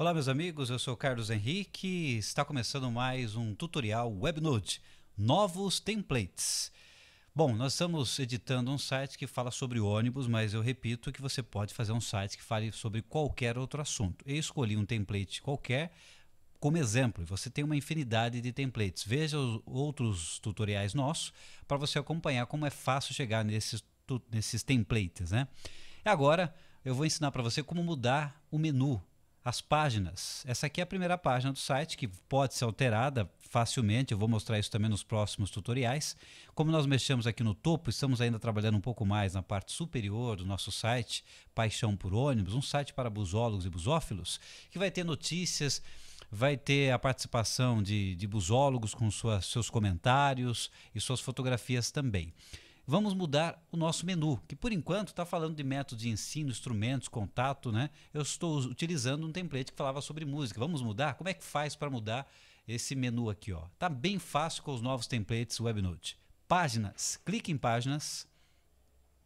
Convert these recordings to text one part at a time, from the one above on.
Olá, meus amigos, eu sou Carlos Henrique. Está começando mais um tutorial WebNode Novos Templates. Bom, nós estamos editando um site que fala sobre ônibus, mas eu repito que você pode fazer um site que fale sobre qualquer outro assunto. Eu escolhi um template qualquer como exemplo. Você tem uma infinidade de templates. Veja os outros tutoriais nossos para você acompanhar como é fácil chegar nesses, nesses templates. Né? E agora eu vou ensinar para você como mudar o menu as páginas. Essa aqui é a primeira página do site que pode ser alterada facilmente. Eu vou mostrar isso também nos próximos tutoriais. Como nós mexemos aqui no topo, estamos ainda trabalhando um pouco mais na parte superior do nosso site, Paixão por Ônibus, um site para busólogos e busófilos, que vai ter notícias, vai ter a participação de, de busólogos com suas, seus comentários e suas fotografias também vamos mudar o nosso menu, que por enquanto está falando de métodos de ensino, instrumentos, contato, né? Eu estou utilizando um template que falava sobre música. Vamos mudar? Como é que faz para mudar esse menu aqui, ó? Tá bem fácil com os novos templates WebNote. Páginas, clique em páginas.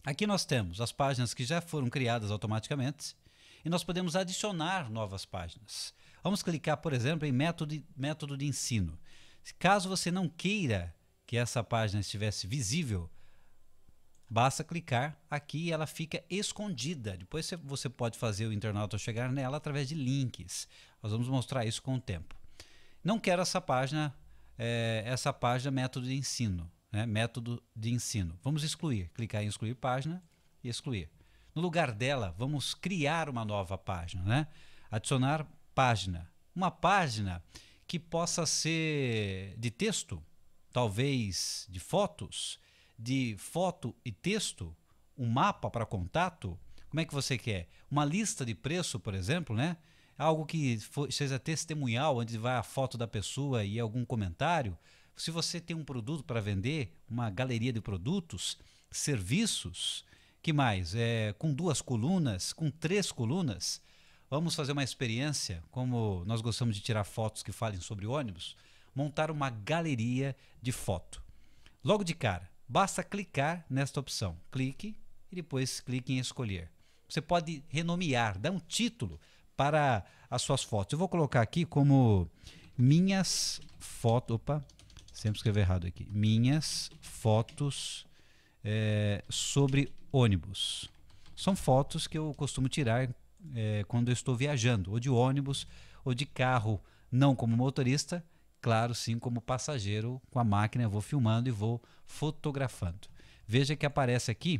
Aqui nós temos as páginas que já foram criadas automaticamente e nós podemos adicionar novas páginas. Vamos clicar, por exemplo, em método método de ensino. Caso você não queira que essa página estivesse visível, Basta clicar aqui e ela fica escondida. Depois você pode fazer o internauta chegar nela através de links. Nós vamos mostrar isso com o tempo. Não quero essa página, é, essa página método de ensino. Né? Método de ensino. Vamos excluir. Clicar em excluir página e excluir. No lugar dela, vamos criar uma nova página. Né? Adicionar página. Uma página que possa ser de texto, talvez de fotos, de foto e texto, um mapa para contato, como é que você quer? Uma lista de preço, por exemplo, né? Algo que for, seja testemunhal, onde vai a foto da pessoa e algum comentário. Se você tem um produto para vender, uma galeria de produtos, serviços, que mais? É, com duas colunas, com três colunas, vamos fazer uma experiência, como nós gostamos de tirar fotos que falem sobre ônibus, montar uma galeria de foto. Logo de cara, Basta clicar nesta opção. Clique e depois clique em escolher. Você pode renomear, dar um título para as suas fotos. Eu vou colocar aqui como minhas fotos. Opa, sempre escrevi errado aqui. Minhas fotos é, sobre ônibus. São fotos que eu costumo tirar é, quando eu estou viajando, ou de ônibus, ou de carro, não como motorista, claro, sim, como passageiro com a máquina, vou filmando e vou fotografando. Veja que aparece aqui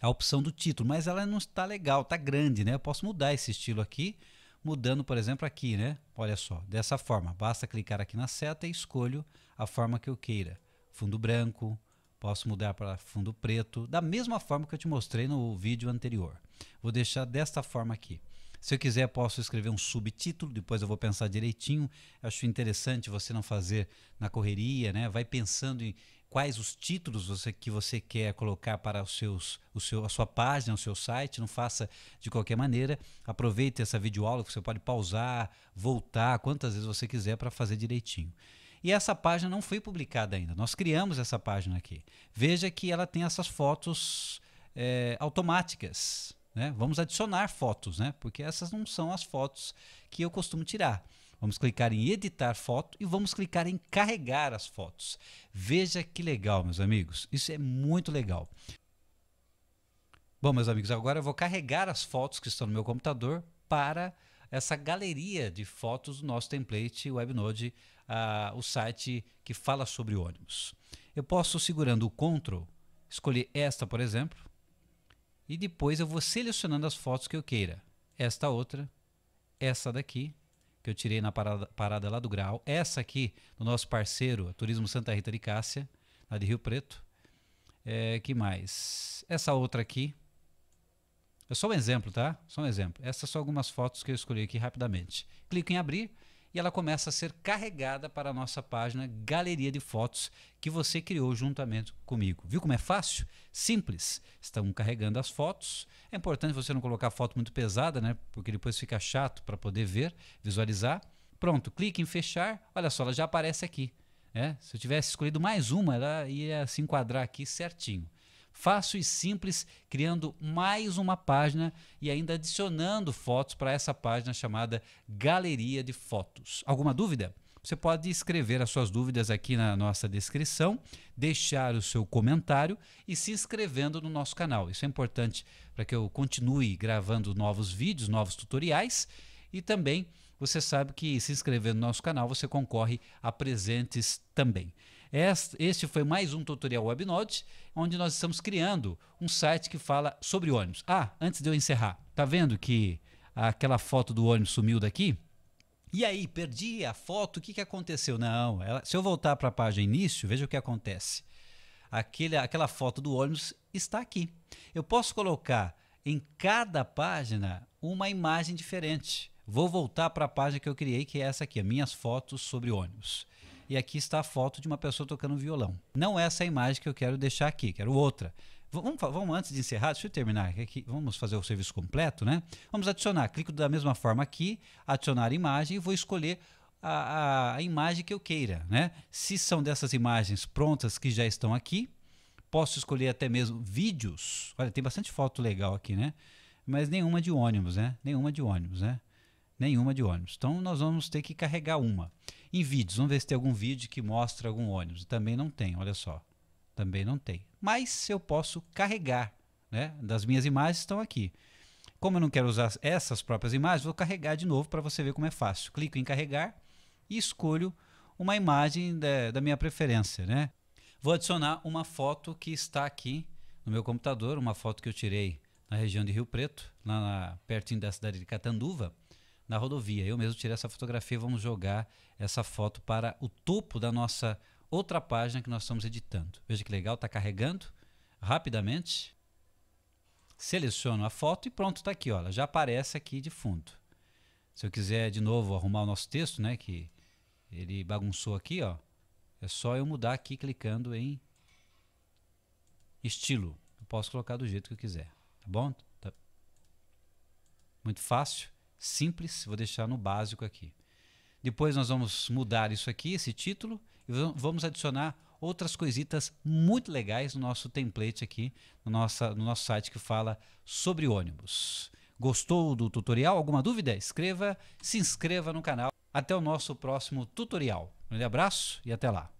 a opção do título, mas ela não está legal, está grande, né? Eu posso mudar esse estilo aqui, mudando, por exemplo, aqui, né? Olha só, dessa forma. Basta clicar aqui na seta e escolho a forma que eu queira. Fundo branco, posso mudar para fundo preto, da mesma forma que eu te mostrei no vídeo anterior. Vou deixar desta forma aqui. Se eu quiser, posso escrever um subtítulo, depois eu vou pensar direitinho. Acho interessante você não fazer na correria, né? Vai pensando em quais os títulos você, que você quer colocar para os seus, o seu, a sua página, o seu site. Não faça de qualquer maneira. Aproveite essa videoaula que você pode pausar, voltar quantas vezes você quiser para fazer direitinho. E essa página não foi publicada ainda. Nós criamos essa página aqui. Veja que ela tem essas fotos é, automáticas né? Vamos adicionar fotos, né? porque essas não são as fotos que eu costumo tirar. Vamos clicar em editar foto e vamos clicar em carregar as fotos. Veja que legal, meus amigos. Isso é muito legal. Bom, meus amigos, agora eu vou carregar as fotos que estão no meu computador para essa galeria de fotos do nosso template Webnode, uh, o site que fala sobre ônibus. Eu posso, segurando o Ctrl, escolher esta, por exemplo, e depois eu vou selecionando as fotos que eu queira. Esta outra, essa daqui, que eu tirei na parada, parada lá do Grau. Essa aqui, do nosso parceiro, Turismo Santa Rita de Cássia, lá de Rio Preto. É, que mais? Essa outra aqui. É só um exemplo, tá? Só um exemplo. Essas são algumas fotos que eu escolhi aqui rapidamente. Clico em abrir e ela começa a ser carregada para a nossa página Galeria de Fotos que você criou juntamente comigo. Viu como é fácil? Simples. Estão carregando as fotos. É importante você não colocar foto muito pesada, né? Porque depois fica chato para poder ver, visualizar. Pronto, clique em fechar. Olha só, ela já aparece aqui. É? Se eu tivesse escolhido mais uma, ela ia se enquadrar aqui certinho fácil e simples, criando mais uma página e ainda adicionando fotos para essa página chamada Galeria de Fotos. Alguma dúvida? Você pode escrever as suas dúvidas aqui na nossa descrição, deixar o seu comentário e se inscrevendo no nosso canal. Isso é importante para que eu continue gravando novos vídeos, novos tutoriais e também você sabe que se inscrevendo no nosso canal você concorre a presentes também. Este foi mais um tutorial Webnote, onde nós estamos criando um site que fala sobre ônibus. Ah, antes de eu encerrar, tá vendo que aquela foto do ônibus sumiu daqui? E aí, perdi a foto, o que, que aconteceu? Não, ela, se eu voltar para a página início, veja o que acontece. Aquele, aquela foto do ônibus está aqui. Eu posso colocar em cada página uma imagem diferente. Vou voltar para a página que eu criei, que é essa aqui, minhas fotos sobre ônibus e aqui está a foto de uma pessoa tocando violão. Não é essa imagem que eu quero deixar aqui, quero outra. Vamos, vamos antes de encerrar, deixa eu terminar aqui, vamos fazer o serviço completo, né? Vamos adicionar, clico da mesma forma aqui, adicionar imagem e vou escolher a, a, a imagem que eu queira, né? Se são dessas imagens prontas que já estão aqui, posso escolher até mesmo vídeos. Olha, tem bastante foto legal aqui, né? Mas nenhuma de ônibus, né? Nenhuma de ônibus, né? Nenhuma de ônibus. Então nós vamos ter que carregar uma em vídeos. Vamos ver se tem algum vídeo que mostra algum ônibus. Também não tem, olha só. Também não tem. Mas eu posso carregar, né? Das minhas imagens estão aqui. Como eu não quero usar essas próprias imagens, vou carregar de novo para você ver como é fácil. Clico em carregar e escolho uma imagem da, da minha preferência, né? Vou adicionar uma foto que está aqui no meu computador, uma foto que eu tirei na região de Rio Preto, lá na, pertinho da cidade de Catanduva na rodovia. Eu mesmo tirei essa fotografia, vamos jogar essa foto para o topo da nossa outra página que nós estamos editando. Veja que legal, está carregando rapidamente. Seleciono a foto e pronto, está aqui, olha, já aparece aqui de fundo. Se eu quiser de novo arrumar o nosso texto, né, que ele bagunçou aqui, ó, é só eu mudar aqui clicando em estilo. Eu posso colocar do jeito que eu quiser, tá bom? Tá. Muito fácil. Simples, vou deixar no básico aqui. Depois nós vamos mudar isso aqui, esse título, e vamos adicionar outras coisitas muito legais no nosso template aqui, no, nossa, no nosso site que fala sobre ônibus. Gostou do tutorial? Alguma dúvida? Escreva, se inscreva no canal. Até o nosso próximo tutorial. Um grande abraço e até lá.